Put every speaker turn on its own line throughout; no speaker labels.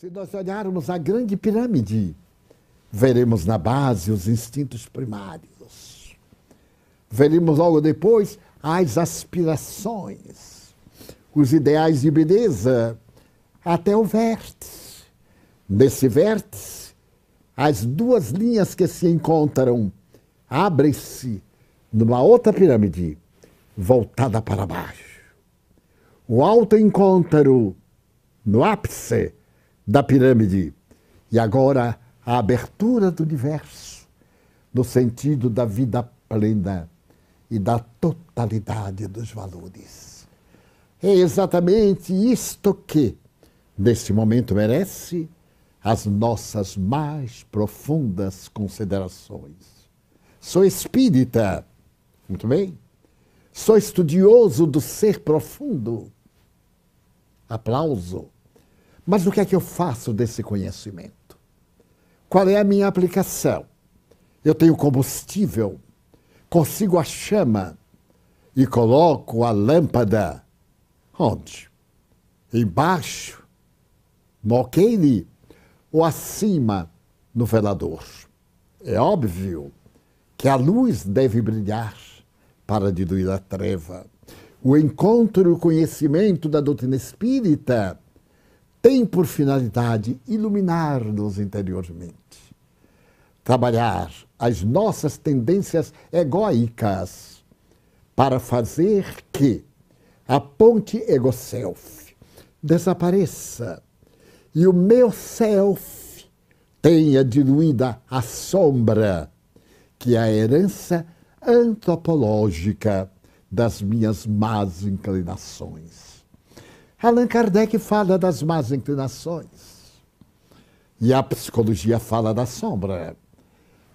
Se nós olharmos a grande pirâmide, veremos na base os instintos primários. Veremos logo depois as aspirações, os ideais de beleza, até o vértice. Nesse vértice, as duas linhas que se encontram abrem-se numa outra pirâmide voltada para baixo. O alto encontro no ápice da pirâmide. E agora a abertura do universo no sentido da vida plena e da totalidade dos valores. É exatamente isto que, neste momento, merece as nossas mais profundas considerações. Sou espírita, muito bem. Sou estudioso do ser profundo. Aplauso. Mas o que é que eu faço desse conhecimento? Qual é a minha aplicação? Eu tenho combustível, consigo a chama e coloco a lâmpada onde? Embaixo, no alqueire ou acima, no velador. É óbvio que a luz deve brilhar para diluir a treva. O encontro e o conhecimento da doutrina espírita tem por finalidade iluminar-nos interiormente, trabalhar as nossas tendências egoicas para fazer que a ponte ego-self desapareça e o meu self tenha diluída a sombra que é a herança antropológica das minhas más inclinações. Allan Kardec fala das más inclinações. E a psicologia fala da sombra.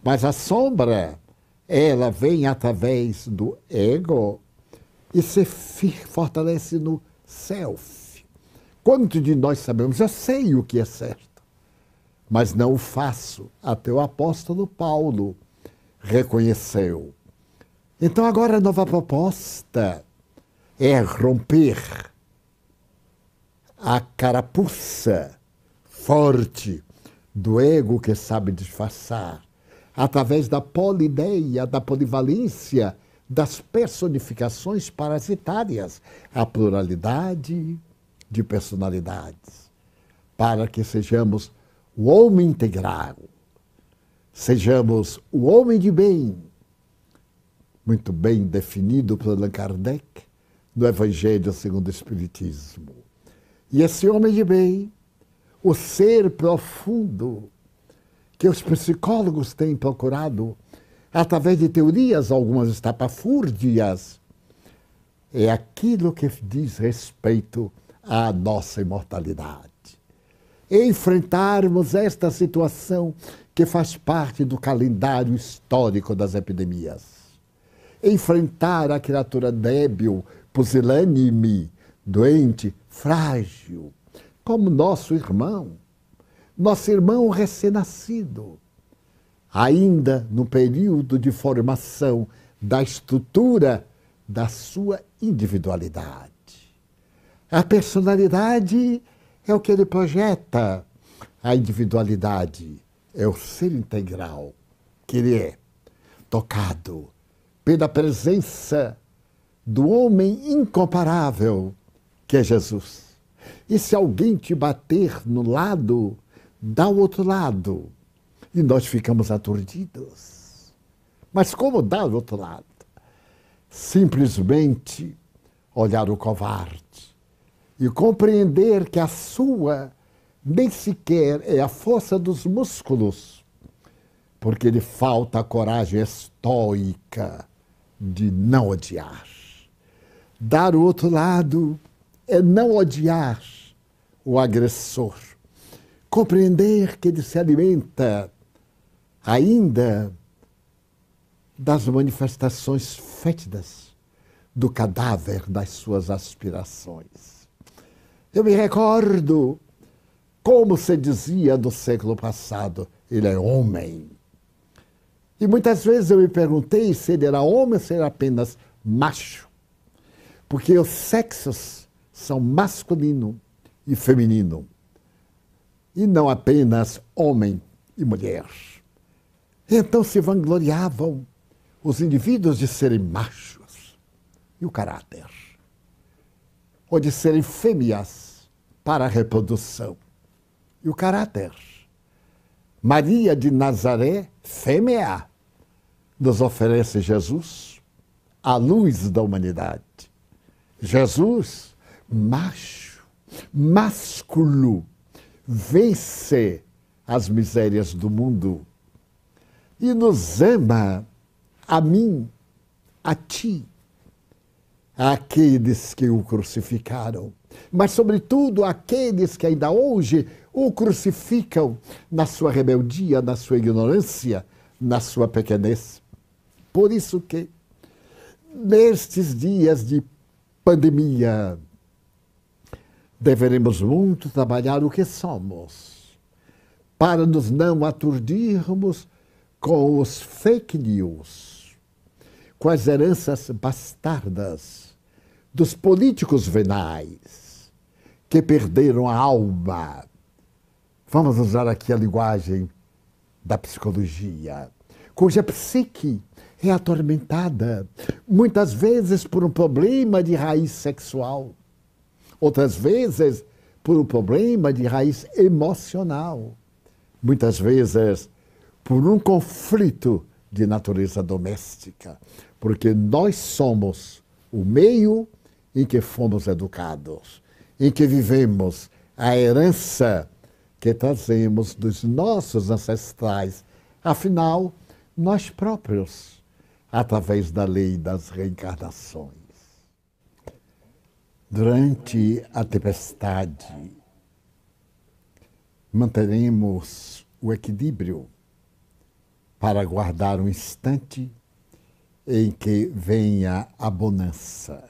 Mas a sombra, ela vem através do ego e se fortalece no self. Quanto de nós sabemos? Eu sei o que é certo, mas não o faço. Até o apóstolo Paulo reconheceu. Então, agora a nova proposta é romper a carapuça forte do ego que sabe disfarçar, através da polideia, da polivalência, das personificações parasitárias, a pluralidade de personalidades, para que sejamos o homem integral, sejamos o homem de bem, muito bem definido por Allan Kardec no Evangelho segundo o Espiritismo e esse homem de bem, o ser profundo que os psicólogos têm procurado através de teorias, algumas estapafúrdias, é aquilo que diz respeito à nossa imortalidade. Enfrentarmos esta situação que faz parte do calendário histórico das epidemias. Enfrentar a criatura débil, pusilânime, doente, frágil, como nosso irmão, nosso irmão recém-nascido, ainda no período de formação da estrutura da sua individualidade. A personalidade é o que ele projeta, a individualidade é o ser integral que ele é, tocado pela presença do homem incomparável que é Jesus. E se alguém te bater no lado, dá o outro lado. E nós ficamos aturdidos. Mas como dar o outro lado? Simplesmente olhar o covarde e compreender que a sua nem sequer é a força dos músculos, porque lhe falta a coragem estoica de não odiar. Dar o outro lado é não odiar o agressor, compreender que ele se alimenta ainda das manifestações fétidas do cadáver das suas aspirações. Eu me recordo como se dizia no século passado, ele é homem. E muitas vezes eu me perguntei se ele era homem ou se era apenas macho. Porque os sexos são masculino e feminino, e não apenas homem e mulher. Então se vangloriavam os indivíduos de serem machos e o caráter, ou de serem fêmeas para a reprodução e o caráter. Maria de Nazaré, fêmea, nos oferece Jesus, a luz da humanidade. Jesus, macho, másculo, vence as misérias do mundo e nos ama a mim, a ti, aqueles que o crucificaram, mas, sobretudo, aqueles que ainda hoje o crucificam na sua rebeldia, na sua ignorância, na sua pequenez. Por isso que, nestes dias de pandemia, Deveremos muito trabalhar o que somos, para nos não aturdirmos com os fake news, com as heranças bastardas dos políticos venais que perderam a alma. Vamos usar aqui a linguagem da psicologia, cuja psique é atormentada, muitas vezes por um problema de raiz sexual Outras vezes, por um problema de raiz emocional. Muitas vezes, por um conflito de natureza doméstica. Porque nós somos o meio em que fomos educados, em que vivemos a herança que trazemos dos nossos ancestrais. Afinal, nós próprios, através da lei das reencarnações. Durante a tempestade, manteremos o equilíbrio para guardar um instante em que venha a bonança,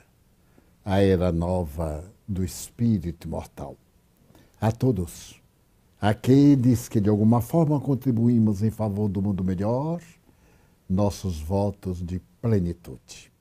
a era nova do espírito mortal. A todos, aqueles que de alguma forma contribuímos em favor do mundo melhor, nossos votos de plenitude.